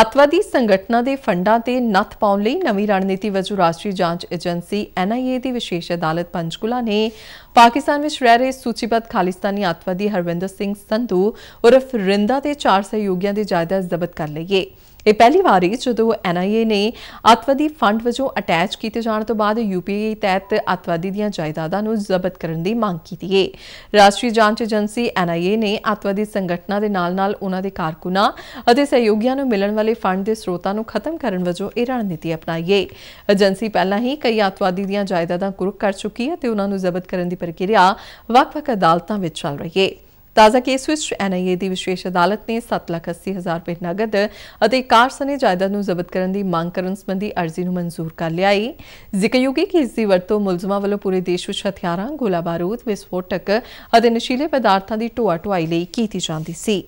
ਅਤਵਾਦੀ ਸੰਗਠਨਾਂ ਦੇ ਫੰਡਾਂ ਤੇ ਨੱਥ ਪਾਉਣ ਲਈ ਨਵੀਂ ਰਣਨੀਤੀ ਵਜੋਂ ਰਾਸ਼ਟਰੀ ਜਾਂਚ ਏਜੰਸੀ ਐਨਆਈਏ ਦੀ ਵਿਸ਼ੇਸ਼ ਅਦਾਲਤ ਪੰਚਕੁਲਾ ਨੇ ਪਾਕਿਸਤਾਨ ਵਿੱਚ ਰਹਿ ਰਹੇ ਸੂਚੀਬੱਧ ਖਾਲਿਸਤਾਨੀ ਅਤਵਾਦੀ ਹਰਵਿੰਦਰ ਸਿੰਘ ਸੰਧੂ ਉਰਫ ਰਿੰਦਾ ਤੇ ਚਾਰ ਸਹਿਯੋਗੀਆਂ ਦੀ ਜਾਇਦਾਦ ਜ਼ਬਤ ਕਰ ਲਈ ਹੈ ਇਹ ਪਹਿਲੀ ਵਾਰੀ ਜਦੋਂ ਐਨਆਈਏ ਨੇ ਅਤਵਾਦੀ ਫੰਡ ਵਜੋਂ ਅਟੈਚ ਕੀਤੇ ਜਾਣ ਤੋਂ ਬਾਅਦ ਯੂਪੀਏ ਤਹਿਤ ਅਤਵਾਦੀ ਦੀਆਂ ਜਾਇਦਾਦਾਂ ਨੂੰ ਜ਼ਬਤ ਕਰਨ ਦੀ ਮੰਗ ਕੀਤੀ ਹੈ ਰਾਸ਼ਟਰੀ ਜਾਂਚ ਏਜੰਸੀ ਐਨਆਈਏ ਨੇ ਅਤਵਾਦੀ ਸੰਗਠਨਾਂ ਦੇ ਨਾਲ-ਨਾਲ ਉਹਨਾਂ ਦੇ ਕਾਰਕੁਨਾਂ ਅਤੇ ਸਹਿਯੋਗੀਆਂ ਨੂੰ ਮਿਲਣ ਵਾਲੇ ਫੰਡ ਦੇ ਸਰੋਤਾਂ ਨੂੰ ਖਤਮ ਕਰਨ ਵਜੋਂ ਇਹ ਰਣਨੀਤੀ ਅਪਣਾਈ ਹੈ ਏਜੰਸੀ ਪਹਿਲਾਂ ਹੀ ਕਈ ਅਤਵਾਦੀ ਦੀਆਂ ਜਾਇਦਾਦਾਂ ਕੁਰਕ ਕਰ ਚੁੱਕੀ ਹੈ ਤੇ ਉਹਨਾਂ ਨੂੰ ਜ਼ਬਤ ਕਰਨ ਦੀ ਪ੍ਰਕਿਰਿਆ ਵੱਖ-ਵੱਖ ਅਦਾਲਤਾਂ ਵਿੱਚ ਚੱਲ ਰਹੀ ਹੈ ਤਾਜ਼ਾ ਕੇਸ ਵਿੱਚ ਐਨਆਈਏ ਦੀ ਵਿਸ਼ੇਸ਼ ਅਦਾਲਤ ਨੇ 7 ਲੱਖ 80 ਹਜ਼ਾਰ ਰੁਪਏ ਨਗਦ ਅਤੇ ਕਾਰ ਸਨੇ ਜਾਇਦਾਦ ਨੂੰ ਜ਼ਬਤ ਕਰਨ ਦੀ ਮੰਗ ਕਰਨ ਸੰਬੰਧੀ ਅਰਜ਼ੀ ਨੂੰ ਮਨਜ਼ੂਰ ਕਰ ਲਿਆ ਹੈ ਜ਼ਿਕਰਯੋਗ ਹੈ ਕਿ ਇਸ ਦੀ ਵਰਤੋਂ ਮੁਲਜ਼ਮਾਂ ਵੱਲੋਂ ਪੂਰੇ ਦੇਸ਼ ਵਿੱਚ ਹਥਿਆਰਾਂ ਗੋਲਾ ਬਾਰੂਦ ਵਿਸਫੋਟਕ ਅਤੇ ਨਸ਼ੀਲੇ ਪਦਾਰਥਾਂ ਦੀ ਢੋਆ ਢੁਆਈ ਲਈ ਕੀਤੀ ਜਾਂਦੀ ਸੀ